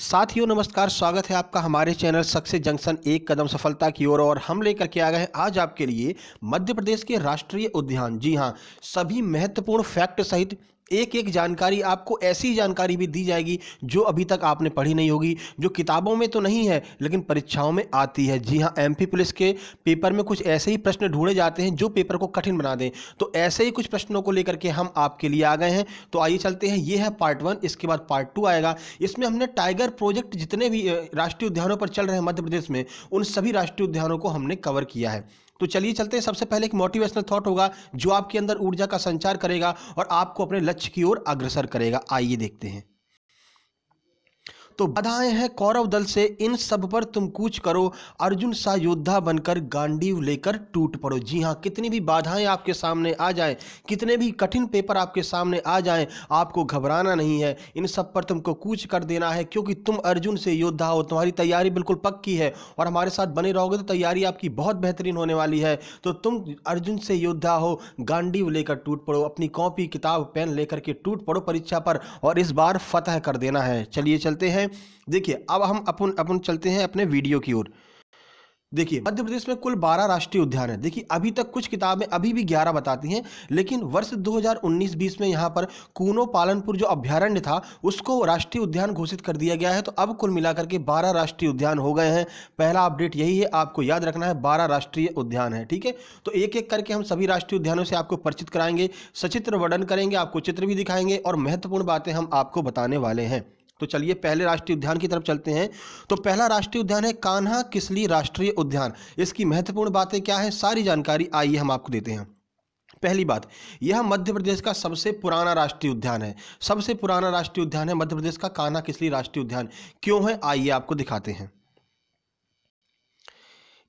साथियों नमस्कार स्वागत है आपका हमारे चैनल सक्सेस जंक्शन एक कदम सफलता की ओर और हम लेकर के आ गए आज आपके लिए मध्य प्रदेश के राष्ट्रीय उद्यान जी हां सभी महत्वपूर्ण फैक्ट सहित एक एक जानकारी आपको ऐसी जानकारी भी दी जाएगी जो अभी तक आपने पढ़ी नहीं होगी जो किताबों में तो नहीं है लेकिन परीक्षाओं में आती है जी हाँ एम पुलिस के पेपर में कुछ ऐसे ही प्रश्न ढूंढे जाते हैं जो पेपर को कठिन बना दें तो ऐसे ही कुछ प्रश्नों को लेकर के हम आपके लिए आ गए हैं तो आइए चलते हैं ये है पार्ट वन इसके बाद पार्ट टू आएगा इसमें हमने टाइगर प्रोजेक्ट जितने भी राष्ट्रीय उद्यानों पर चल रहे हैं मध्य प्रदेश में उन सभी राष्ट्रीय उद्यानों को हमने कवर किया है तो चलिए चलते हैं सबसे पहले एक मोटिवेशनल थॉट होगा जो आपके अंदर ऊर्जा का संचार करेगा और आपको अपने लक्ष्य की ओर अग्रसर करेगा आइए देखते हैं तो बाधाएं हैं कौरव दल से इन सब पर तुम कूच करो अर्जुन सा योद्धा बनकर गांडीव लेकर टूट पड़ो जी हाँ कितनी भी बाधाएं आपके सामने आ जाएं कितने भी कठिन पेपर आपके सामने आ जाएं आपको घबराना नहीं है इन सब पर तुमको कूच कर देना है क्योंकि तुम अर्जुन से योद्धा हो तुम्हारी तैयारी बिल्कुल पक्की है और हमारे साथ बने रहोगे तो तैयारी आपकी बहुत बेहतरीन होने वाली है तो तुम अर्जुन से योद्धा हो गांडीव लेकर टूट पड़ो अपनी कॉपी किताब पेन लेकर के टूट पड़ो परीक्षा पर और इस बार फतह कर देना है चलिए चलते हैं है देखिए अब हम अपन अपन चलते हैं अपने वीडियो की ओर देखिए मध्य प्रदेश में कुल 12 राष्ट्रीय उद्यान है देखिए अभी तक कुछ किताबें अभी भी 11 बताती हैं लेकिन वर्ष 2019-20 में यहाँ पर कूनो पालनपुर जो अभ्यारण्य था उसको राष्ट्रीय उद्यान घोषित कर दिया गया है तो अब कुल मिलाकर के 12 राष्ट्रीय उद्यान हो गए हैं पहला अपडेट यही है आपको याद रखना है बारह राष्ट्रीय उद्यान है ठीक है तो एक एक करके हम सभी राष्ट्रीय उद्यानों से आपको परिचित कराएंगे सचित्र वर्णन करेंगे आपको चित्र भी दिखाएंगे और महत्वपूर्ण बातें हम आपको बताने वाले हैं तो चलिए पहले राष्ट्रीय उद्यान की तरफ चलते हैं तो पहला राष्ट्रीय उद्यान है कान्हा किसली राष्ट्रीय उद्यान इसकी महत्वपूर्ण बातें क्या है सारी जानकारी आइए हम आपको देते हैं पहली बात यह मध्य प्रदेश का सबसे पुराना राष्ट्रीय उद्यान है सबसे पुराना राष्ट्रीय उद्यान है मध्य प्रदेश का कान्हा किसली राष्ट्रीय उद्यान क्यों है आइए आपको दिखाते हैं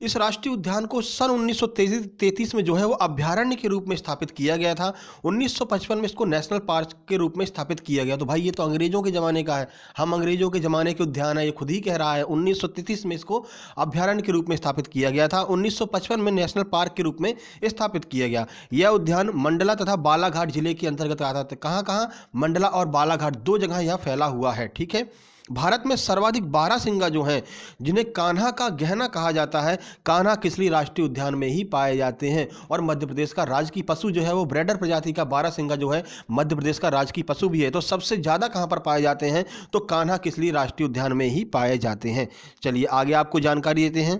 इस राष्ट्रीय उद्यान को सन उन्नीस में जो है वो अभ्यारण्य के रूप में स्थापित किया गया था 1955 में इसको नेशनल पार्क के रूप में स्थापित किया गया तो भाई ये तो अंग्रेजों के ज़माने का है हम अंग्रेजों के ज़माने के उद्यान है ये खुद ही कह रहा है उन्नीस में इसको अभ्यारण्य के रूप में स्थापित किया गया था उन्नीस में नेशनल पार्क के रूप में स्थापित किया गया यह उद्यान मंडला तथा बालाघाट जिले के अंतर्गत आता था कहाँ कहाँ मंडला और बालाघाट दो जगह यह फैला हुआ है ठीक है भारत में सर्वाधिक बारह सिंगा जो हैं जिन्हें कान्हा का गहना कहा जाता है कान्हा किसली राष्ट्रीय उद्यान में ही पाए जाते हैं और मध्य प्रदेश का राजकीय पशु जो है वो ब्रेडर प्रजाति का बारह सिंगा जो है मध्य प्रदेश का राजकीय पशु भी है तो सबसे ज़्यादा कहाँ पर पाए जाते हैं तो कान्हा किसली राष्ट्रीय उद्यान में ही पाए जाते हैं चलिए आगे आपको जानकारी देते हैं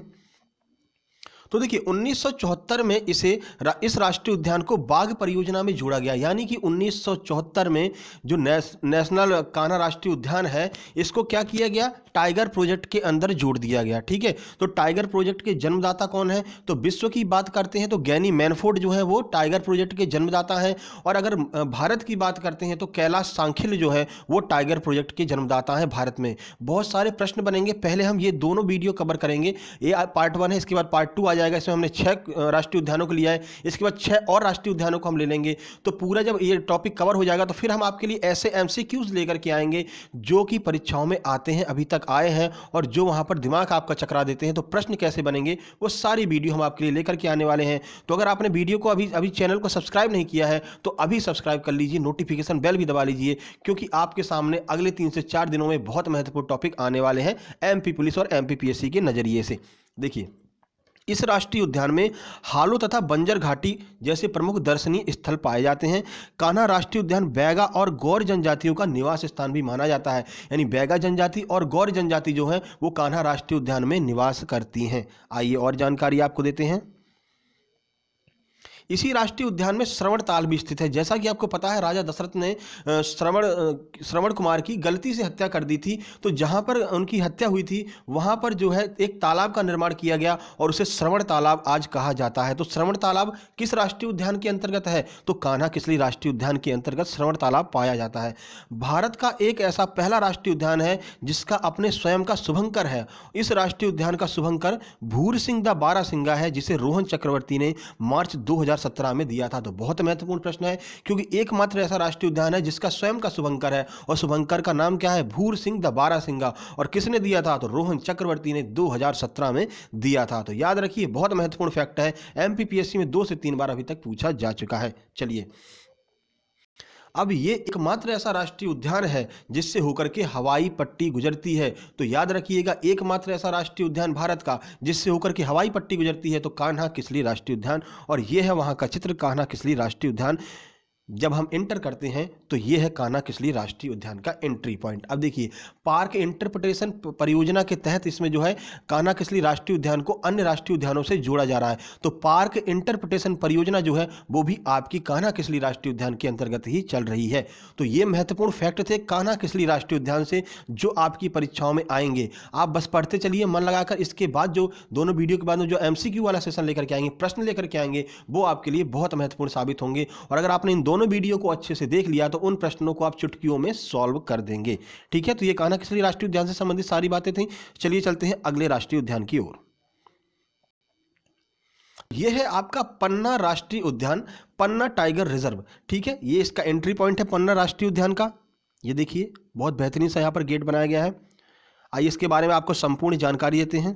तो देखिए 1974 में इसे रा, इस राष्ट्रीय उद्यान को बाघ परियोजना में जोड़ा गया यानी कि 1974 में जो नेश, नेशनल कान्हा राष्ट्रीय उद्यान है इसको क्या किया गया टाइगर प्रोजेक्ट के अंदर जोड़ दिया गया ठीक है तो टाइगर प्रोजेक्ट के जन्मदाता कौन है तो विश्व की बात करते हैं तो गैनी मैनफोर्ड जो है वो टाइगर प्रोजेक्ट के जन्मदाता हैं और अगर भारत की बात करते हैं तो कैलाश सांखिल जो है वो टाइगर प्रोजेक्ट के जन्मदाता हैं भारत में बहुत सारे प्रश्न बनेंगे पहले हम ये दोनों वीडियो कवर करेंगे ये पार्ट वन है इसके बाद पार्ट टू आ जाए जाएगा इसमें हमने छः राष्ट्रीय उद्यानों को लिया है इसके बाद छः और राष्ट्रीय उद्यानों को हम ले लेंगे तो पूरा जब ये टॉपिक कवर हो जाएगा तो फिर हम आपके लिए ऐसे एम लेकर के आएंगे जो कि परीक्षाओं में आते हैं अभी तक आए हैं और जो वहाँ पर दिमाग आपका चकरा देते हैं तो प्रश्न कैसे बनेंगे वो सारी वीडियो हम आपके लिए लेकर के आने वाले हैं तो अगर आपने वीडियो को अभी अभी चैनल को सब्सक्राइब नहीं किया है तो अभी सब्सक्राइब कर लीजिए नोटिफिकेशन बेल भी दबा लीजिए क्योंकि आपके सामने अगले तीन से चार दिनों में बहुत महत्वपूर्ण टॉपिक आने वाले हैं एमपी पुलिस और एमपीपीएससी के नज़रिए से देखिए इस राष्ट्रीय उद्यान में हालो तथा बंजर घाटी जैसे प्रमुख दर्शनीय स्थल पाए जाते हैं कान्हा राष्ट्रीय उद्यान बैगा और गौर जनजातियों का निवास स्थान भी माना जाता है यानी बैगा जनजाति और गौर जनजाति जो है वो कान्हा राष्ट्रीय उद्यान में निवास करती हैं आइए और जानकारी आपको देते हैं इसी राष्ट्रीय उद्यान में श्रवण ताल भी स्थित है जैसा कि आपको पता है राजा दशरथ ने श्रवण श्रवण कुमार की गलती से हत्या कर दी थी तो जहाँ पर उनकी हत्या हुई थी वहाँ पर जो है एक तालाब का निर्माण किया गया और उसे श्रवण तालाब आज कहा जाता है तो श्रवण तालाब किस राष्ट्रीय उद्यान के अंतर्गत है तो कान्हा किसली राष्ट्रीय उद्यान के अंतर्गत श्रवण तालाब पाया जाता है भारत का एक ऐसा पहला राष्ट्रीय उद्यान है जिसका अपने स्वयं का शुभंकर है इस राष्ट्रीय उद्यान का शुभंकर भूर सिंह द बारा सिंगा है जिसे रोहन चक्रवर्ती ने मार्च दो 2017 में दिया था तो बहुत महत्वपूर्ण प्रश्न है क्योंकि एकमात्र ऐसा राष्ट्रीय उद्यान है जिसका स्वयं का शुभंकर है और शुभंकर का नाम क्या है भूर सिंह द बारा सिंगा और किसने दिया था तो रोहन चक्रवर्ती ने दो में दिया था तो याद रखिए बहुत महत्वपूर्ण फैक्ट है एमपीपीएससी में दो से तीन बार अभी तक पूछा जा चुका है चलिए अब ये एकमात्र ऐसा राष्ट्रीय उद्यान है जिससे होकर के हवाई पट्टी गुजरती है तो याद रखिएगा एकमात्र ऐसा राष्ट्रीय उद्यान भारत का जिससे होकर के हवाई पट्टी गुजरती है तो कान्हा किसली राष्ट्रीय उद्यान और ये है वहाँ का चित्र कान्हा किसली राष्ट्रीय उद्यान जब हम इंटर करते हैं तो ये है काना किसली राष्ट्रीय उद्यान का एंट्री पॉइंट अब देखिए पार्क इंटरप्रिटेशन परियोजना के तहत इसमें जो है काना किसली राष्ट्रीय उद्यान को अन्य राष्ट्रीय उद्यानों से जोड़ा जा रहा है तो पार्क इंटरप्रिटेशन परियोजना जो है वो भी आपकी काना किसली राष्ट्रीय उद्यान के अंतर्गत ही चल रही है तो ये महत्वपूर्ण फैक्ट थे काना किसली राष्ट्रीय उद्यान से जो आपकी परीक्षाओं में आएंगे आप बस पढ़ते चलिए मन लगाकर इसके बाद जो दोनों वीडियो के बाद में जो एम वाला सेशन लेकर के आएंगे प्रश्न लेकर के आएंगे वो आपके लिए बहुत महत्वपूर्ण साबित होंगे और अगर आपने इन दो दोनों वीडियो को अच्छे से देख लिया तो उन प्रश्नों को आप चुटकियों में सॉल्व कर देंगे ठीक है तो ये कान्हा किशोरी राष्ट्रीय उद्यान से संबंधित सारी बातें थी चलिए चलते हैं अगले राष्ट्रीय उद्यान की ओर यह है आपका पन्ना राष्ट्रीय उद्यान पन्ना टाइगर रिजर्व ठीक है ये इसका एंट्री पॉइंट है पन्ना राष्ट्रीय उद्यान का ये देखिए बहुत बेहतरीन सा यहाँ पर गेट बनाया गया है आइए इसके बारे में आपको संपूर्ण जानकारी देते हैं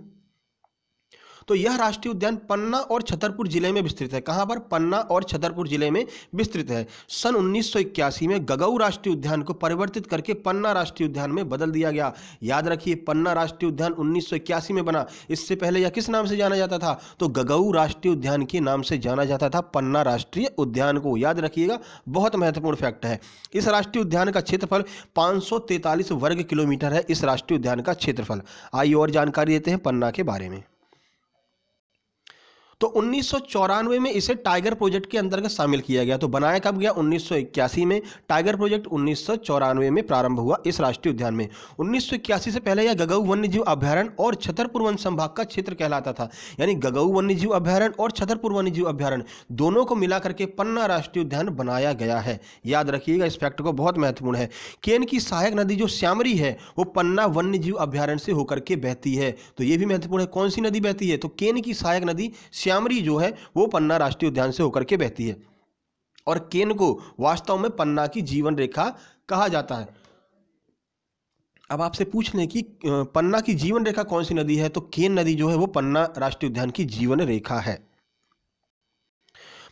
तो यह राष्ट्रीय उद्यान पन्ना और छतरपुर जिले में विस्तृत है कहाँ पर पन्ना और छतरपुर जिले में विस्तृत है सन उन्नीस में गगऊ राष्ट्रीय उद्यान को परिवर्तित करके पन्ना राष्ट्रीय उद्यान में बदल दिया गया याद रखिए पन्ना राष्ट्रीय उद्यान उन्नीस में बना इससे पहले यह किस नाम से जाना जाता था तो गगऊ राष्ट्रीय उद्यान के नाम से जाना जाता था पन्ना राष्ट्रीय उद्यान को याद रखिएगा बहुत महत्वपूर्ण फैक्ट है इस राष्ट्रीय उद्यान का क्षेत्रफल पाँच वर्ग किलोमीटर है इस राष्ट्रीय उद्यान का क्षेत्रफल आइए और जानकारी देते हैं पन्ना के बारे में तो उन्नीस में इसे टाइगर प्रोजेक्ट के अंतर्गत शामिल किया गया तो बनाया कब गया उन्नीस में टाइगर प्रोजेक्ट उन्नीस में प्रारंभ हुआ इस राष्ट्रीय उद्यान में उन्नीस से पहले यह गगऊ जीव अभ्यारण और छतरपुर वन संभाग का क्षेत्र कहलाता था यानी गगऊ जीव अभ्यारण और छतरपुर जीव अभ्यारण दोनों को मिलाकर के पन्ना राष्ट्रीय उद्यान बनाया गया है याद रखिएगा इस फैक्ट को बहुत महत्वपूर्ण है केन की सहायक नदी जो श्यामरी है वो पन्ना जीव अभ्यारण्य से होकर के बहती है तो यह भी महत्वपूर्ण है कौन सी नदी बहती है तो केन की सहायक नदी श्यामरी जो है वो पन्ना राष्ट्रीय उद्यान से होकर के बहती है और केन को वास्तव में पन्ना की जीवन रेखा कहा जाता है अब आपसे पूछ लें कि पन्ना की जीवन रेखा कौन सी नदी है तो केन नदी जो है वो पन्ना राष्ट्रीय उद्यान की जीवन रेखा है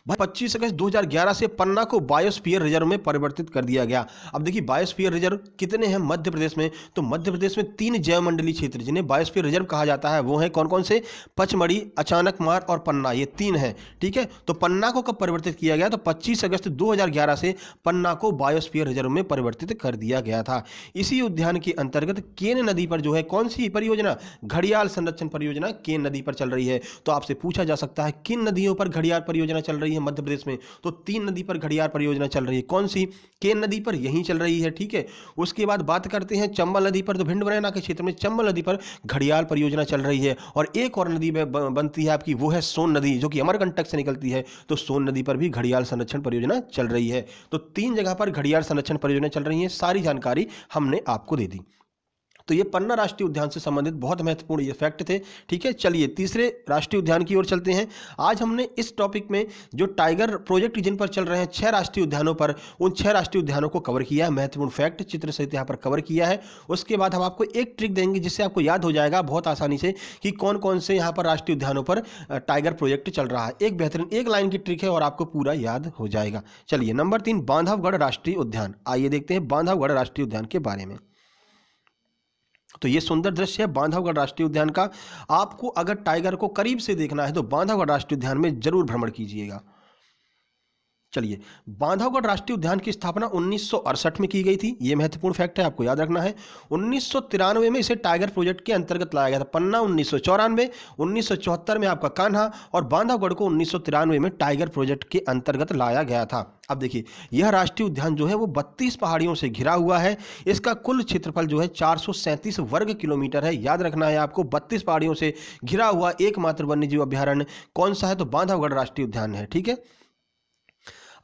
भाई दो अगस्त 2011 से पन्ना को बायोस्फीयर रिजर्व में परिवर्तित कर दिया गया अब देखिए बायोस्फीयर रिजर्व कितने हैं मध्य प्रदेश में तो मध्य प्रदेश में तीन मंडली क्षेत्र जिन्हें बायोस्फीयर रिजर्व कहा जाता है वो हैं कौन कौन से पचमढ़ी अचानक मार और पन्ना ये तीन हैं ठीक है तो पन्ना को कब परिवर्तित किया गया तो पच्चीस अगस्त दो से पन्ना को बायोस्फीयर रिजर्व में परिवर्तित कर दिया गया था इसी उद्यान के अंतर्गत केन नदी पर जो है कौन सी परियोजना घड़ियाल संरक्षण परियोजना केन नदी पर चल रही है तो आपसे पूछा जा सकता है किन नदियों पर घड़ियाल परियोजना चल रही है है मध्य प्रदेश में तो तीन नदी पर घड़ियार परियोजना चल रही है कौन सी केन नदी पर यहीं चल रही है ठीक है उसके बाद बात करते हैं चंबल नदी पर तो भिंड मुरैना के क्षेत्र में चंबल नदी पर घड़ियाल परियोजना चल रही है और एक और नदी में बनती है आपकी वो है सोन नदी जो कि अमरकंटक से निकलती है तो सोन नदी पर भी घड़ियाल संरक्षण परियोजना चल रही है तो तीन जगह पर घड़ियाल संरक्षण परियोजना चल रही है सारी जानकारी हमने आपको दे दी तो ये पन्ना राष्ट्रीय उद्यान से संबंधित बहुत महत्वपूर्ण ये फैक्ट थे ठीक है चलिए तीसरे राष्ट्रीय उद्यान की ओर चलते हैं आज हमने इस टॉपिक में जो टाइगर प्रोजेक्ट जिन पर चल रहे हैं छह राष्ट्रीय उद्यानों पर उन छह राष्ट्रीय उद्यानों को कवर किया है महत्वपूर्ण फैक्ट चित्र सहित यहाँ पर कवर किया है उसके बाद हम आपको एक ट्रिक देंगे जिससे आपको याद हो जाएगा बहुत आसानी से कि कौन कौन से यहाँ पर राष्ट्रीय उद्यानों पर टाइगर प्रोजेक्ट चल रहा है एक बेहतरीन एक लाइन की ट्रिक है और आपको पूरा याद हो जाएगा चलिए नंबर तीन बांधवगढ़ राष्ट्रीय उद्यान आइए देखते हैं बांधवगढ़ राष्ट्रीय उद्यान के बारे में तो ये सुंदर दृश्य है बांधवगढ़ राष्ट्रीय उद्यान का आपको अगर टाइगर को करीब से देखना है तो बांधवगढ़ राष्ट्रीय उद्यान में जरूर भ्रमण कीजिएगा चलिए बांधवगढ़ राष्ट्रीय उद्यान की स्थापना उन्नीस में की गई थी यह महत्वपूर्ण फैक्ट है आपको याद रखना है उन्नीस में इसे टाइगर प्रोजेक्ट के अंतर्गत लाया गया था पन्ना उन्नीस सौ में आपका कान्हा और बांधवगढ़ को उन्नीस में टाइगर प्रोजेक्ट के अंतर्गत लाया गया था अब देखिए यह राष्ट्रीय उद्यान जो है वो 32 पहाड़ियों से घिरा हुआ है इसका कुल क्षेत्रफल जो है चार वर्ग किलोमीटर है याद रखना है आपको 32 पहाड़ियों से घिरा हुआ एकमात्र वन्यजीव अभ्यारण्य कौन सा है तो बांधवगढ़ राष्ट्रीय उद्यान है ठीक है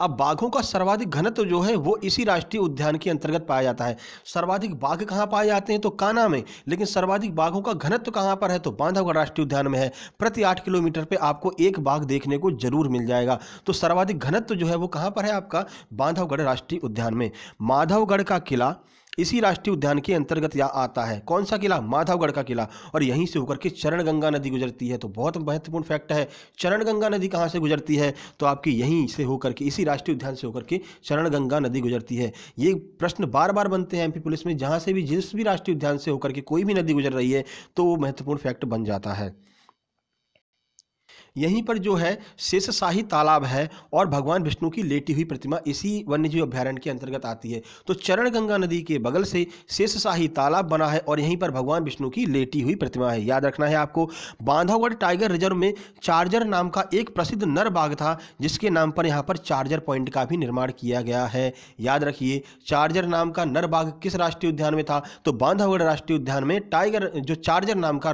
अब बाघों का सर्वाधिक घनत्व जो है वो इसी राष्ट्रीय उद्यान के अंतर्गत पाया जाता है सर्वाधिक बाघ कहाँ पाए जाते हैं तो काना में लेकिन सर्वाधिक बाघों का घनत्व कहाँ पर है तो बांधवगढ़ राष्ट्रीय उद्यान में है प्रति आठ किलोमीटर पर आपको एक बाघ देखने को जरूर मिल जाएगा तो सर्वाधिक घनत्व जो है वो कहाँ पर है आपका बांधवगढ़ राष्ट्रीय उद्यान में माधवगढ़ का किला इसी राष्ट्रीय उद्यान के अंतर्गत यह आता है कौन सा किला माधवगढ़ का किला और यहीं से होकर के चरण गंगा नदी गुजरती है तो बहुत महत्वपूर्ण फैक्ट है चरण गंगा नदी कहाँ से गुजरती है तो आपकी यहीं से होकर के इसी राष्ट्रीय उद्यान से होकर के चरण गंगा नदी गुजरती है ये प्रश्न बार बार बनते हैं एम पुलिस में जहाँ से भी जिस भी राष्ट्रीय उद्यान से होकर के कोई भी नदी गुजर रही है तो वो महत्वपूर्ण फैक्ट बन जाता है यहीं पर जो है शेषशाही तालाब है और भगवान विष्णु की लेटी हुई प्रतिमा इसी वन्यजीव अभ्यारण्य के अंतर्गत आती है तो चरण गंगा नदी के बगल से शेषशाही तालाब बना है और यहीं पर भगवान विष्णु की लेटी हुई प्रतिमा है याद रखना है आपको बांधवगढ़ टाइगर रिजर्व में चार्जर नाम का एक प्रसिद्ध नर बाघ था जिसके नाम पर यहाँ पर चार्जर पॉइंट का भी निर्माण किया गया है याद रखिए चार्जर नाम का नर बाघ किस राष्ट्रीय उद्यान में था तो बांधवगढ़ राष्ट्रीय उद्यान में टाइगर जो चार्जर नाम का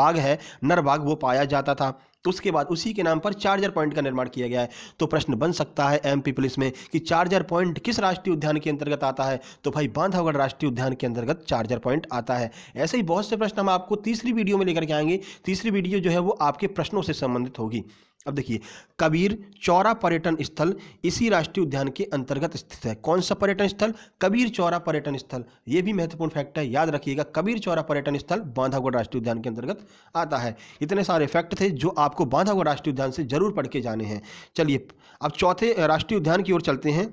बाघ है नर बाघ वो पाया जाता था तो उसके बाद उसी के नाम पर चार्जर पॉइंट का निर्माण किया गया है तो प्रश्न बन सकता है एमपी पुलिस में कि चार्जर पॉइंट किस राष्ट्रीय उद्यान के अंतर्गत आता है तो भाई बांधवगढ़ राष्ट्रीय उद्यान के अंतर्गत चार्जर पॉइंट आता है ऐसे ही बहुत से प्रश्न हम आपको तीसरी वीडियो में लेकर के आएंगे तीसरी वीडियो जो है वो आपके प्रश्नों से संबंधित होगी अब देखिए कबीर चौरा पर्यटन स्थल इसी राष्ट्रीय उद्यान के अंतर्गत स्थित है कौन सा पर्यटन स्थल कबीर चौरा पर्यटन स्थल ये भी महत्वपूर्ण फैक्ट है याद रखिएगा कबीर चौरा पर्यटन स्थल बांधागढ़ राष्ट्रीय उद्यान के अंतर्गत आता है इतने सारे फैक्ट थे जो आपको बांधागढ़ राष्ट्रीय उद्यान से जरूर पढ़ के जाने हैं चलिए अब चौथे राष्ट्रीय उद्यान की ओर चलते हैं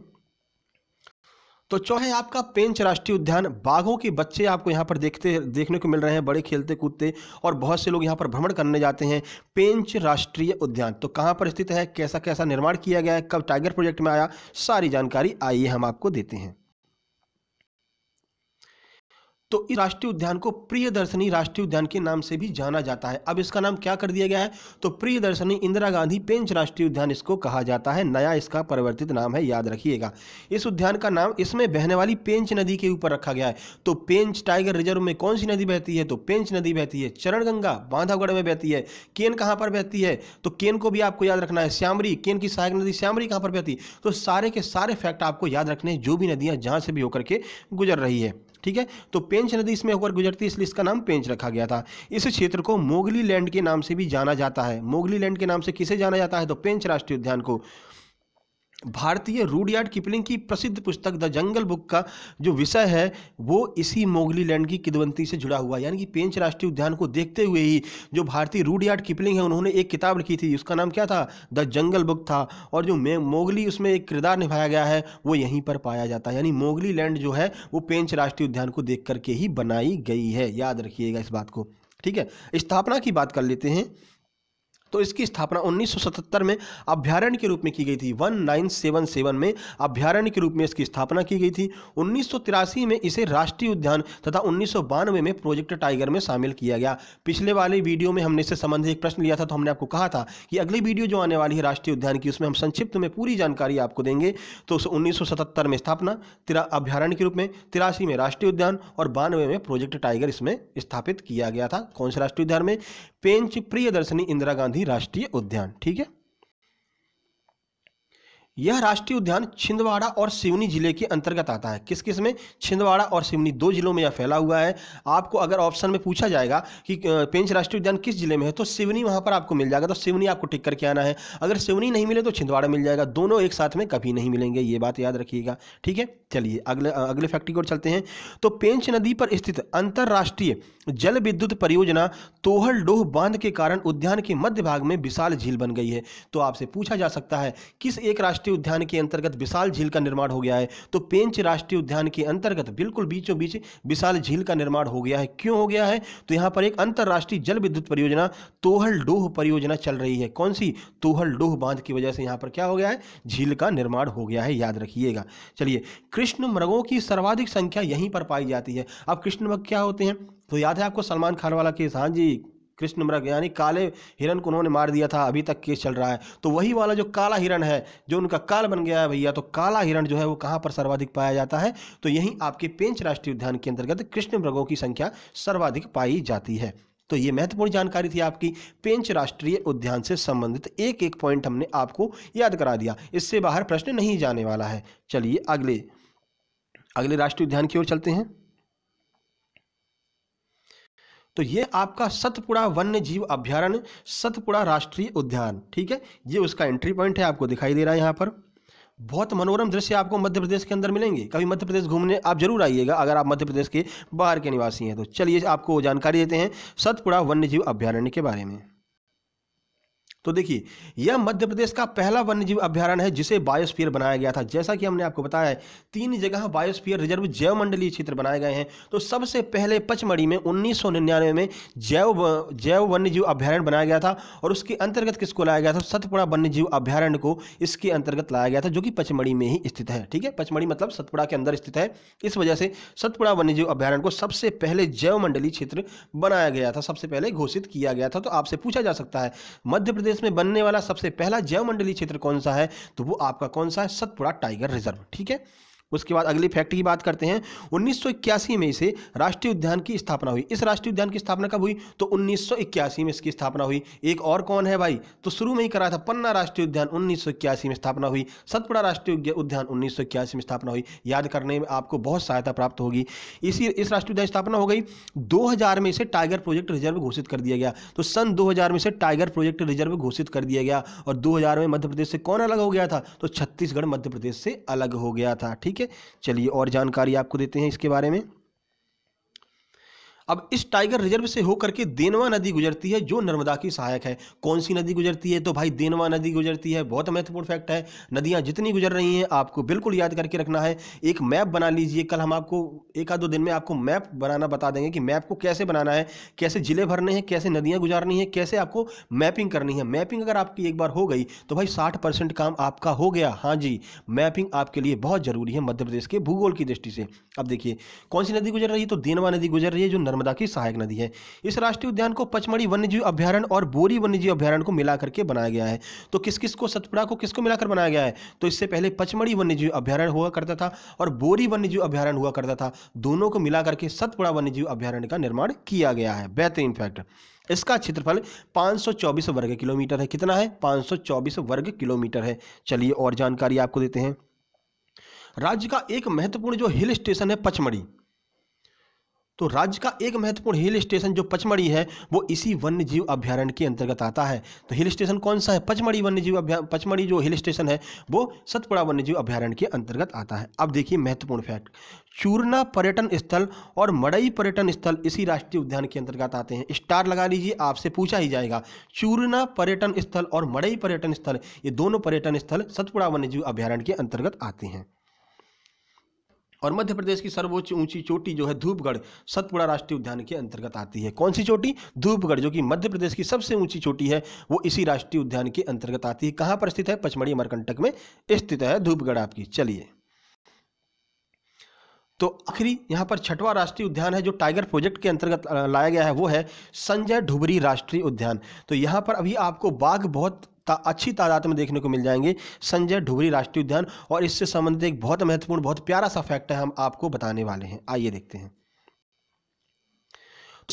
तो चौहे आपका पेंच राष्ट्रीय उद्यान बाघों के बच्चे आपको यहाँ पर देखते देखने को मिल रहे हैं बड़े खेलते कूदते और बहुत से लोग यहाँ पर भ्रमण करने जाते हैं पेंच राष्ट्रीय उद्यान तो कहाँ पर स्थित है कैसा कैसा निर्माण किया गया है कब टाइगर प्रोजेक्ट में आया सारी जानकारी आइए हम आपको देते हैं तो इस राष्ट्रीय उद्यान को प्रिय दर्शनी राष्ट्रीय उद्यान के नाम से भी जाना जाता है अब इसका नाम क्या कर दिया गया है तो प्रिय दर्शनी इंदिरा गांधी पेंच राष्ट्रीय उद्यान इसको कहा जाता है नया इसका परिवर्तित नाम है याद रखिएगा इस उद्यान का नाम इसमें बहने वाली पेंच नदी के ऊपर रखा गया है तो पेंच टाइगर रिजर्व में कौन सी नदी बहती है तो पेंच नदी बहती है चरण गंगा बांधवगढ़ में बहती है केन कहाँ पर बहती है तो केन को भी आपको याद रखना है श्यामरी केन की सहायक नदी श्यामरी कहाँ पर बहती है तो सारे के सारे फैक्ट आपको याद रखने जो भी नदियाँ जहाँ से भी होकर के गुजर रही है ठीक है तो पेंच नदी इसमें होकर गुजरती है इसलिए इसका नाम पेंच रखा गया था इस क्षेत्र को मोगली लैंड के नाम से भी जाना जाता है मोगली लैंड के नाम से किसे जाना जाता है तो पेंच राष्ट्रीय उद्यान को भारतीय रूडयार्ड किपलिंग की प्रसिद्ध पुस्तक द जंगल बुक का जो विषय है वो इसी मोगली लैंड की किदवंती से जुड़ा हुआ यानी कि पेंच राष्ट्रीय उद्यान को देखते हुए ही जो भारतीय रूडयार्ड किपलिंग है उन्होंने एक किताब लिखी थी उसका नाम क्या था द जंगल बुक था और जो मोगली उसमें एक किरदार निभाया गया है वो यहीं पर पाया जाता है यानी मोगली लैंड जो है वो पेंच राष्ट्रीय उद्यान को देख करके ही बनाई गई है याद रखिएगा इस बात को ठीक है स्थापना की बात कर लेते हैं तो इसकी स्थापना 1977 में अभ्यारण्य के रूप में की गई थी 1977 में अभ्यारण्य के रूप में इसकी स्थापना की गई थी उन्नीस में इसे राष्ट्रीय उद्यान तथा उन्नीस में प्रोजेक्ट टाइगर में शामिल किया गया पिछले वाले वीडियो में हमने इससे संबंधित एक प्रश्न लिया था तो हमने आपको कहा था कि अगली वीडियो जो आने वाली है राष्ट्रीय उद्यान की उसमें हम संक्षिप्त में पूरी जानकारी आपको देंगे तो उन्नीस में स्थापना अभ्यारण्य के रूप में तिरासी में राष्ट्रीय उद्यान और बानवे में प्रोजेक्ट टाइगर इसमें स्थापित किया गया था कौन से राष्ट्रीय उद्यान में पेंच दर्शनी इंदिरा गांधी गांधी राष्ट्रीय उद्यान ठीक है यह राष्ट्रीय उद्यान छिंदवाड़ा और सिवनी जिले के अंतर्गत आता है किस किस में छिंदवाड़ा और सिवनी दो जिलों में यह फैला हुआ है आपको अगर ऑप्शन में पूछा जाएगा कि पेंच राष्ट्रीय उद्यान किस जिले में है तो सिवनी वहां पर आपको मिल जाएगा तो सिवनी आपको टिक करके आना है अगर सिवनी नहीं मिले तो छिंदवाड़ा मिल जाएगा दोनों एक साथ में कभी नहीं मिलेंगे ये बात याद रखिएगा ठीक है चलिए अगले अगले फैक्ट्री को चलते हैं तो पेंच नदी पर स्थित अंतर्राष्ट्रीय जल विद्युत परियोजना तोहल डोह बांध के कारण उद्यान के मध्य भाग में विशाल झील बन गई है तो आपसे पूछा जा सकता है किस एक राष्ट्रीय राष्ट्रीय उद्यान के अंतर्गत विशाल झील का निर्माण हो गया है तो पेंच राष्ट्रीय उद्यान के अंतर्गत बिल्कुल बीचों बीच विशाल झील का निर्माण हो गया है क्यों हो गया है तो यहाँ पर एक अंतर्राष्ट्रीय जल विद्युत परियोजना तोहल डोह परियोजना चल रही है कौन सी तोहल डोह बांध की वजह से यहाँ पर क्या हो गया है झील का निर्माण हो गया है याद रखिएगा चलिए कृष्ण मृगों की सर्वाधिक संख्या यहीं पर पाई जाती है अब कृष्ण मृग क्या होते हैं तो याद है आपको सलमान खान वाला के हाँ जी कृष्ण मृग यानी काले हिरण को उन्होंने मार दिया था अभी तक केस चल रहा है तो वही वाला जो काला हिरण है जो उनका काल बन गया है भैया तो काला हिरण जो है वो कहाँ पर सर्वाधिक पाया जाता है तो यही आपके पेंच राष्ट्रीय उद्यान के अंतर्गत कृष्ण मृगों की संख्या सर्वाधिक पाई जाती है तो ये महत्वपूर्ण जानकारी थी आपकी पेंच राष्ट्रीय उद्यान से संबंधित एक एक पॉइंट हमने आपको याद करा दिया इससे बाहर प्रश्न नहीं जाने वाला है चलिए अगले अगले राष्ट्रीय उद्यान की ओर चलते हैं तो ये आपका सतपुड़ा वन्य जीव अभ्यारण्य सतपुड़ा राष्ट्रीय उद्यान ठीक है ये उसका एंट्री पॉइंट है आपको दिखाई दे रहा है यहाँ पर बहुत मनोरम दृश्य आपको मध्य प्रदेश के अंदर मिलेंगे कभी मध्य प्रदेश घूमने आप जरूर आइएगा अगर आप मध्य प्रदेश के बाहर के निवासी हैं तो चलिए आपको जानकारी देते हैं सतपुड़ा वन्य जीव अभ्यारण्य के बारे में तो देखिए यह मध्य प्रदेश का पहला वन्यजीव अभ्यारण्य है जिसे बायोस्फीयर बनाया गया था जैसा कि हमने आपको बताया है तीन जगह बायोस्फीयर रिजर्व जैव मंडलीय क्षेत्र बनाए गए हैं तो सबसे पहले पचमढ़ी में उन्नीस में जैव जैव वन्यजीव अभ्यारण्य बनाया गया था और उसके अंतर्गत किसको लाया गया था सतपुड़ा वन्यजीव अभ्यारण्य को इसके अंतर्गत लाया गया था जो कि पचमढ़ी में ही स्थित है ठीक है पचमढ़ी मतलब सतपुड़ा के अंदर स्थित है इस वजह से सतपुड़ा वन्यजीव अभ्यारण्य को सबसे पहले जैव मंडलीय क्षेत्र बनाया गया था सबसे पहले घोषित किया गया था तो आपसे पूछा जा सकता है मध्य प्रदेश प्रदेश में बनने वाला सबसे पहला मंडली क्षेत्र कौन सा है तो वो आपका कौन सा है सतपुड़ा टाइगर रिजर्व ठीक है उसके बाद अगले फैक्ट की बात करते हैं उन्नीस में इसे राष्ट्रीय उद्यान की स्थापना हुई इस राष्ट्रीय उद्यान की स्थापना कब हुई तो उन्नीस में इसकी स्थापना हुई एक और कौन है भाई तो शुरू में ही करा था पन्ना राष्ट्रीय उद्यान उन्नीस में स्थापना हुई सतपुड़ा राष्ट्रीय उद्यान उन्नीस में स्थापना हुई याद करने में आपको बहुत सहायता प्राप्त होगी इसी इस राष्ट्रीय उद्यान स्थापना हो गई दो में इसे टाइगर प्रोजेक्ट रिजर्व घोषित कर दिया गया तो सन दो में इसे टाइगर प्रोजेक्ट रिजर्व घोषित कर दिया गया और दो में मध्य प्रदेश से कौन अलग हो गया था तो छत्तीसगढ़ मध्य प्रदेश से अलग हो गया था ठीक है ठीक है चलिए और जानकारी आपको देते हैं इसके बारे में अब इस टाइगर रिजर्व से होकर के देनवा नदी गुजरती है जो नर्मदा की सहायक है कौन सी नदी गुजरती है तो भाई देनवा नदी गुजरती है बहुत महत्वपूर्ण फैक्ट है नदियां जितनी गुजर रही हैं आपको बिल्कुल याद करके रखना है एक मैप बना लीजिए कल हम आपको एक आध दो दिन में आपको मैप बनाना बता देंगे कि मैप को कैसे बनाना है कैसे जिले भरने हैं कैसे नदियाँ गुजारनी है कैसे आपको मैपिंग करनी है मैपिंग अगर आपकी एक बार हो गई तो भाई साठ काम आपका हो गया हाँ जी मैपिंग आपके लिए बहुत ज़रूरी है मध्य प्रदेश के भूगोल की दृष्टि से अब देखिए कौन सी नदी गुजर रही है तो देनवा नदी गुजर रही है जो नर्मदा नर्मदा की सहायक नदी है इस राष्ट्रीय उद्यान को पचमढ़ी वन्यजीव अभ्यारण और बोरी वन्यजीव अभ्यारण को मिला करके बनाया गया है तो किस किस को सतपुड़ा को किसको मिलाकर बनाया गया है तो इससे पहले पचमढ़ी वन्यजीव अभ्यारण हुआ करता था और बोरी वन्यजीव अभ्यारण हुआ करता था दोनों को मिला करके सतपुड़ा वन्यजीव अभ्यारण्य का निर्माण किया गया है बेहतरीन फैक्ट इसका क्षेत्रफल 524 वर्ग किलोमीटर है कितना है 524 वर्ग किलोमीटर है चलिए और जानकारी आपको देते हैं राज्य का एक महत्वपूर्ण जो हिल स्टेशन है पचमढ़ी तो राज्य का एक महत्वपूर्ण हिल स्टेशन जो पचमढ़ी है वो इसी वन्य जीव अभ्यारण्य के अंतर्गत आता है तो हिल स्टेशन कौन सा है पचमढ़ी वन्य जीव पचमढ़ी जो हिल स्टेशन है वो सतपुड़ा वन्य जीव अभ्यारण्य के अंतर्गत आता है अब देखिए महत्वपूर्ण फैक्ट चूरना पर्यटन स्थल और मड़ई पर्यटन स्थल इसी राष्ट्रीय उद्यान के अंतर्गत आते हैं स्टार लगा लीजिए आपसे पूछा ही जाएगा चूरना पर्यटन स्थल और मड़ई पर्यटन स्थल ये दोनों पर्यटन स्थल सतपुड़ा वन्यजीव अभ्यारण्य के अंतर्गत आते हैं और मध्य प्रदेश की सर्वोच्च ऊंची चोटी जो है धूपगढ़ सतपुड़ा राष्ट्रीय उद्यान के अंतर्गत आती है कौन सी चोटी धूपगढ़ जो कि मध्य प्रदेश की सबसे ऊंची चोटी है वो इसी राष्ट्रीय उद्यान के अंतर्गत आती है कहां पर स्थित है पचमढ़ी अमरकंटक में स्थित है धूपगढ़ आपकी चलिए तो आखिरी यहां पर छठवां राष्ट्रीय उद्यान है जो टाइगर प्रोजेक्ट के अंतर्गत लाया गया है वो है संजय ढुबरी राष्ट्रीय उद्यान तो यहां पर अभी आपको बाघ बहुत ता, अच्छी तादाद में देखने को मिल जाएंगे संजय ढुबरी राष्ट्रीय उद्यान और इससे संबंधित एक बहुत महत्वपूर्ण बहुत प्यारा सा फैक्ट है हम आपको बताने वाले हैं आइए देखते हैं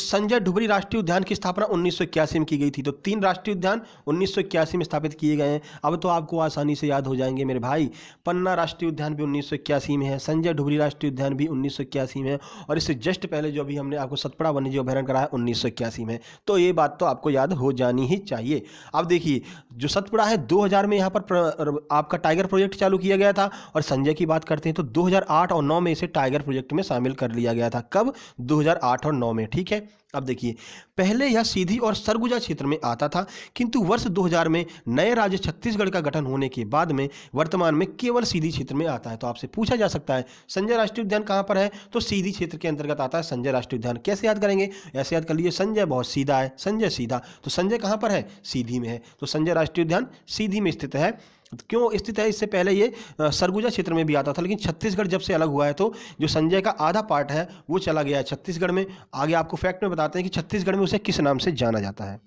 संजय ढुबरी राष्ट्रीय उद्यान की स्थापना उन्नीस में की गई थी तो तीन राष्ट्रीय उद्यान उन्नीस में स्थापित किए गए हैं अब तो आपको आसानी से याद हो जाएंगे मेरे भाई पन्ना राष्ट्रीय उद्यान भी उन्नीस में है संजय ढुबरी राष्ट्रीय उद्यान भी उन्नीस में है और इससे जस्ट पहले जो अभी हमने आपको सतपड़ा वन्य जो अभ्यारण कराया उन्नीस में तो ये बात तो आपको याद हो जानी ही चाहिए अब देखिए जो सतपुड़ा है दो में यहाँ पर आपका टाइगर प्रोजेक्ट चालू किया गया था और संजय की बात करते हैं तो दो और नौ में इसे टाइगर प्रोजेक्ट में शामिल कर लिया गया था कब दो और नौ में ठीक है अब देखिए पहले यह सीधी और सरगुजा क्षेत्र में आता था किंतु वर्ष 2000 में नए राज्य छत्तीसगढ़ का गठन होने के बाद में वर्तमान में केवल सीधी क्षेत्र में आता है तो आपसे पूछा जा सकता है संजय राष्ट्रीय उद्यान कहाँ पर है तो सीधी क्षेत्र के अंतर्गत आता है संजय राष्ट्रीय उद्यान कैसे याद करेंगे ऐसे याद कर लीजिए संजय बहुत सीधा है संजय सीधा तो संजय कहाँ पर है सीधी में है तो संजय राष्ट्रीय उद्यान सीधी में स्थित है क्यों स्थित है इससे पहले ये सरगुजा क्षेत्र में भी आता था लेकिन छत्तीसगढ़ जब से अलग हुआ है तो जो संजय का आधा पार्ट है वो चला गया है छत्तीसगढ़ में आगे आपको फैक्ट में बताते हैं कि छत्तीसगढ़ में उसे किस नाम से जाना जाता है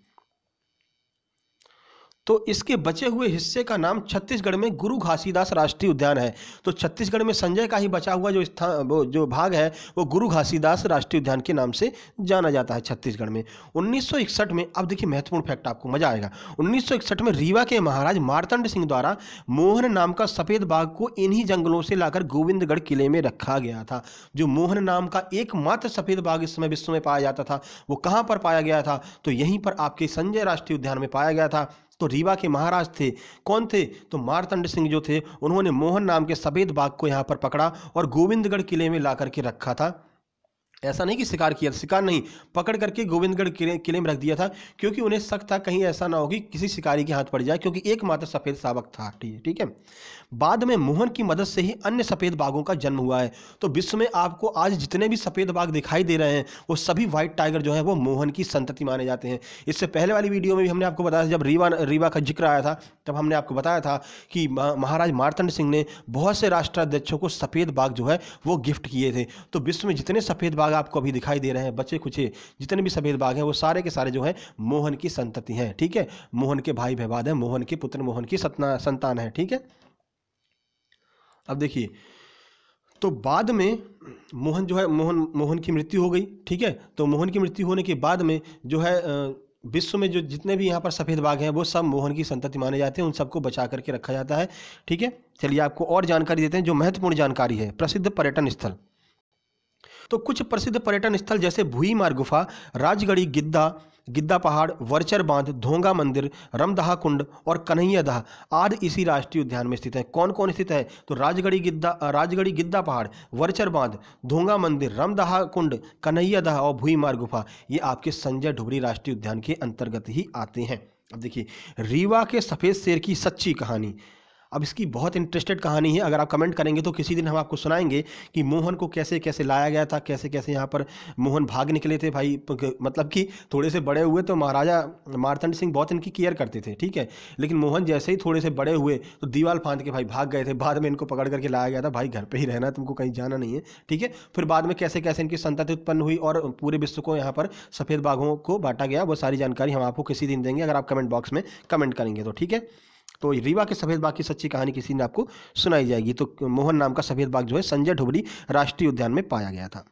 तो इसके बचे हुए हिस्से का नाम छत्तीसगढ़ में गुरु घासीदास राष्ट्रीय उद्यान है तो छत्तीसगढ़ में संजय का ही बचा हुआ जो स्थान वो जो भाग है वो गुरु घासीदास राष्ट्रीय उद्यान के नाम से जाना जाता है छत्तीसगढ़ में 1961 में अब देखिए महत्वपूर्ण फैक्ट आपको मजा आएगा 1961 में रीवा के महाराज मारतंड सिंह द्वारा मोहन नाम का सफ़ेद बाघ को इन्हीं जंगलों से लाकर गोविंदगढ़ किले में रखा गया था जो मोहन नाम का एकमात्र सफ़ेद बाघ इस समय विश्व में पाया जाता था वो कहाँ पर पाया गया था तो यहीं पर आपके संजय राष्ट्रीय उद्यान में पाया गया था तो रीवा के महाराज थे कौन थे तो मारतंड सिंह जो थे उन्होंने मोहन नाम के सफ़ेद बाघ को यहाँ पर पकड़ा और गोविंदगढ़ किले में ला करके रखा था ऐसा नहीं कि शिकार किया शिकार नहीं पकड़ करके गोविंदगढ़ किले में रख दिया था क्योंकि उन्हें शक था कहीं ऐसा ना हो कि किसी शिकारी के हाथ पड़ जाए क्योंकि एकमात्र सफ़ेद सावक था ठीक है बाद में मोहन की मदद से ही अन्य सफ़ेद बाघों का जन्म हुआ है तो विश्व में आपको आज जितने भी सफ़ेद बाघ दिखाई दे रहे हैं वो सभी व्हाइट टाइगर जो है वो मोहन की संतति माने जाते हैं इससे पहले वाली वीडियो में भी हमने आपको बताया जब रीवा रीवा का जिक्र आया था तब हमने आपको बताया था कि महाराज मारतंड सिंह ने बहुत से राष्ट्राध्यक्षों को सफ़ेद बाघ जो है वो गिफ्ट किए थे तो विश्व में जितने सफ़ेद बाघ बाघ आपको अभी दिखाई दे रहे हैं बचे खुचे जितने भी सफेद बाघ हैं वो सारे के सारे जो है मोहन की संतति हैं ठीक है मोहन के भाई बहबाद हैं मोहन के पुत्र मोहन की सतना संतान है ठीक है अब देखिए तो बाद में मोहन जो है मोहन मोहन की मृत्यु हो गई ठीक है तो मोहन की मृत्यु होने के बाद में जो है विश्व में जो जितने भी यहाँ पर सफ़ेद बाघ हैं वो सब मोहन की संतति माने जाते हैं उन सबको बचा करके रखा जाता है ठीक है चलिए आपको और जानकारी देते हैं जो महत्वपूर्ण जानकारी है प्रसिद्ध पर्यटन स्थल तो कुछ प्रसिद्ध पर्यटन स्थल जैसे भूईमार गुफा राजगढ़ी गिद्दा गिद्दा पहाड़ वर्चर बांध धोंगा मंदिर रमदहा कुंड और कन्हैयादह आदि इसी राष्ट्रीय उद्यान में स्थित है कौन कौन स्थित है तो राजगढ़ी गिद्दा राजगढ़ी गिद्दा पहाड़ वर्चर बांध धोंगा मंदिर रमदहा कुंड कन्हैयादाह और भूईमार गुफा ये आपके संजय ढुबरी राष्ट्रीय उद्यान के अंतर्गत ही आते हैं अब देखिए रीवा के सफ़ेद शेर की सच्ची कहानी अब इसकी बहुत इंटरेस्टेड कहानी है अगर आप कमेंट करेंगे तो किसी दिन हम आपको सुनाएंगे कि मोहन को कैसे कैसे लाया गया था कैसे कैसे यहाँ पर मोहन भाग निकले थे भाई मतलब कि थोड़े से बड़े हुए तो महाराजा मारतंड सिंह बहुत इनकी केयर करते थे ठीक है लेकिन मोहन जैसे ही थोड़े से बड़े हुए तो दीवाल फांद के भाई भाग गए थे बाद में इनको पकड़ करके लाया गया था भाई घर पर ही रहना तुमको कहीं जाना नहीं है ठीक है फिर बाद में कैसे कैसे इनकी संतति उत्पन्न हुई और पूरे विश्व को यहाँ पर सफ़ेद बाघों को बांटा गया वो सारी जानकारी हम आपको किसी दिन देंगे अगर आप कमेंट बॉक्स में कमेंट करेंगे तो ठीक है तो रीवा के सफ़ेद बाग की सच्ची कहानी किसी ने आपको सुनाई जाएगी तो मोहन नाम का सफ़ेद बाग जो है संजय ढोबरी राष्ट्रीय उद्यान में पाया गया था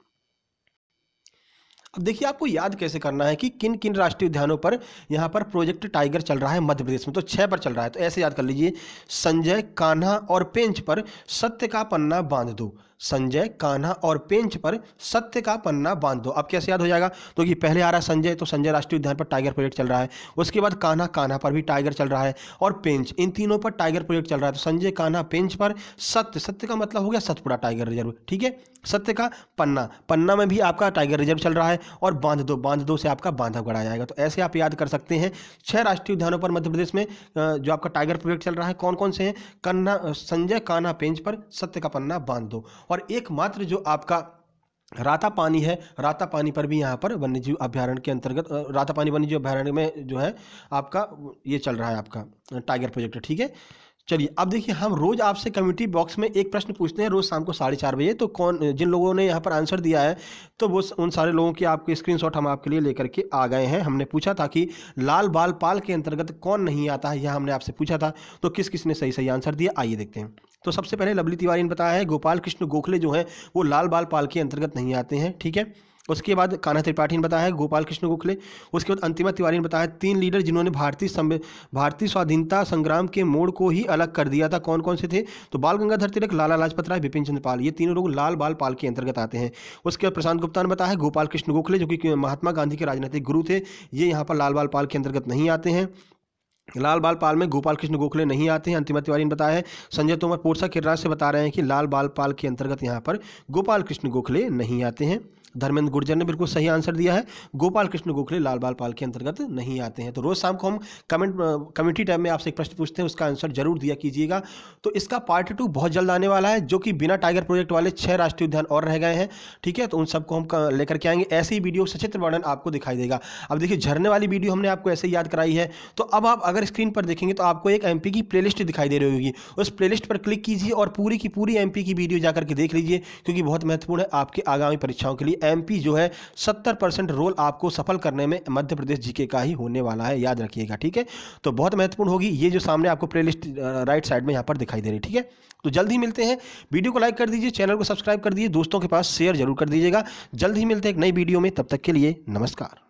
अब देखिए आपको याद कैसे करना है कि किन किन राष्ट्रीय उद्यानों पर यहाँ पर प्रोजेक्ट टाइगर चल रहा है मध्य प्रदेश में तो छः पर चल रहा है तो ऐसे याद कर लीजिए संजय कान्हा और पेंच पर सत्य का पन्ना बांध दो संजय कान्हा और पेंच पर सत्य का पन्ना बांध दो अब कैसे याद हो जाएगा तो कि पहले आ रहा है संजय तो संजय राष्ट्रीय उद्यान पर टाइगर प्रोजेक्ट चल रहा है उसके बाद कान्हा कान्हा पर भी टाइगर चल रहा है और पेंच इन तीनों पर टाइगर प्रोजेक्ट चल रहा है तो संजय कान्हा पेंच पर सत्य सत्य का मतलब हो गया सतपुड़ा टाइगर रिजर्व ठीक है सत्य का पन्ना पन्ना में भी आपका टाइगर रिजर्व चल रहा है और बांध दो बांध दो से आपका बांधव गढ़ा जाएगा तो ऐसे आप याद कर सकते हैं छह राष्ट्रीय उद्यानों पर मध्य प्रदेश में जो आपका टाइगर प्रोजेक्ट चल रहा है कौन कौन से हैं कन्ना संजय कान्हा पेंच पर सत्य का पन्ना बांध दो और एकमात्र जो आपका राता पानी है राता पानी पर भी यहाँ पर वन्यजीव अभ्यारण्य के अंतर्गत राता पानी वन्यजीव अभ्यारण्य में जो है आपका ये चल रहा है आपका टाइगर प्रोजेक्ट ठीक है चलिए अब देखिए हम रोज़ आपसे कम्युनिटी बॉक्स में एक प्रश्न पूछते हैं रोज़ शाम को साढ़े चार बजे तो कौन जिन लोगों ने यहाँ पर आंसर दिया है तो वो उन सारे लोगों की आपके स्क्रीनशॉट हम आपके लिए लेकर के आ गए हैं हमने पूछा था कि लाल बाल पाल के अंतर्गत कौन नहीं आता है यह हमने आपसे पूछा था तो किस किस ने सही सही आंसर दिया आइए देखते हैं तो सबसे पहले लवली तिवारी ने बताया है गोपाल कृष्ण गोखले जो हैं वो लाल बाल पाल के अंतर्गत नहीं आते हैं ठीक है उसके बाद कान्हा त्रिपाठी ने बताया है गोपाल कृष्ण गोखले उसके बाद अंतिमा तिवारी ने बताया तीन लीडर जिन्होंने भारतीय भारतीय स्वाधीनता संग्राम के मोड़ को ही अलग कर दिया था कौन कौन से थे तो बाल गंगाधर तिलक लाला लाजपत राय बिपिन चंद्र पाल ये तीनों लोग लाल बाल पाल के अंतर्गत आते हैं उसके बाद प्रशांत गुप्ता ने बताया गोपाल कृष्ण गोखले जो कि महात्मा गांधी के राजनीतिक गुरु थे ये यहाँ पर लाल बाल पाल के अंतर्गत नहीं आते हैं लाल बाल पाल में गोपाल कृष्ण गोखले नहीं आते हैं अंतिमा तिवारी ने बताया है संजय तोमर पोरसा के से बता रहे हैं कि लाल बाल पाल के अंतर्गत यहाँ पर गोपाल कृष्ण गोखले नहीं आते हैं धर्मेंद्र गुर्जर ने बिल्कुल सही आंसर दिया है गोपाल कृष्ण गोखले लाल बाल पाल के अंतर्गत नहीं आते हैं तो रोज़ शाम को हम कमेंट कमेटी टाइम में आपसे एक प्रश्न पूछते हैं उसका आंसर जरूर दिया कीजिएगा तो इसका पार्ट टू बहुत जल्द आने वाला है जो कि बिना टाइगर प्रोजेक्ट वाले छह राष्ट्रीय उद्यान और रह गए हैं ठीक है तो उन सबको हम लेकर के आएंगे ऐसी ही वीडियो सचित्र वर्णन आपको दिखाई देगा अब देखिए झरने वाली वीडियो हमने आपको ऐसे याद कराई है तो अब आप अगर स्क्रीन पर देखेंगे तो आपको एक एम की प्ले दिखाई दे रही होगी उस प्ले पर क्लिक कीजिए और पूरी की पूरी एम की वीडियो जाकर के देख लीजिए क्योंकि बहुत महत्वपूर्ण है आपकी आगामी परीक्षाओं के लिए एमपी जो है सत्तर परसेंट रोल आपको सफल करने में मध्य प्रदेश जीके का ही होने वाला है याद रखिएगा ठीक है तो बहुत महत्वपूर्ण होगी ये जो सामने आपको प्ले राइट साइड में यहाँ पर दिखाई दे रही ठीक है तो जल्द ही मिलते हैं वीडियो को लाइक कर दीजिए चैनल को सब्सक्राइब कर दीजिए दोस्तों के पास शेयर जरूर कर दीजिएगा जल्द ही मिलते हैं एक नई वीडियो में तब तक के लिए नमस्कार